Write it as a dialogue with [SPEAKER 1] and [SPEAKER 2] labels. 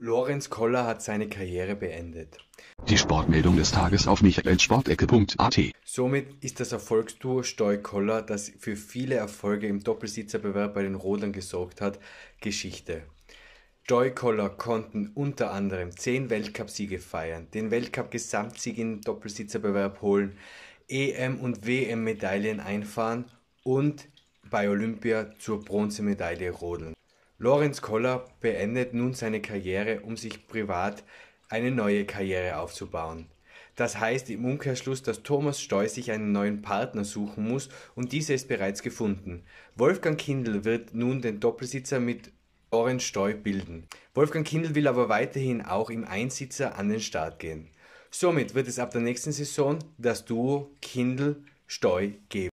[SPEAKER 1] Lorenz Koller hat seine Karriere beendet.
[SPEAKER 2] Die Sportmeldung des Tages auf michaelsportecke.at.
[SPEAKER 1] Somit ist das Erfolgstour stoi Koller, das für viele Erfolge im Doppelsitzerbewerb bei den Rodlern gesorgt hat, Geschichte. Stoi-Koller konnten unter anderem 10 Weltcupsiege feiern, den Weltcup-Gesamtsieg im Doppelsitzerbewerb holen, EM- und WM-Medaillen einfahren und bei Olympia zur Bronzemedaille rodeln. Lorenz Koller beendet nun seine Karriere, um sich privat eine neue Karriere aufzubauen. Das heißt im Umkehrschluss, dass Thomas Steu sich einen neuen Partner suchen muss und dieser ist bereits gefunden. Wolfgang Kindl wird nun den Doppelsitzer mit Orange Steu bilden. Wolfgang Kindl will aber weiterhin auch im Einsitzer an den Start gehen. Somit wird es ab der nächsten Saison das Duo Kindl-Steu geben.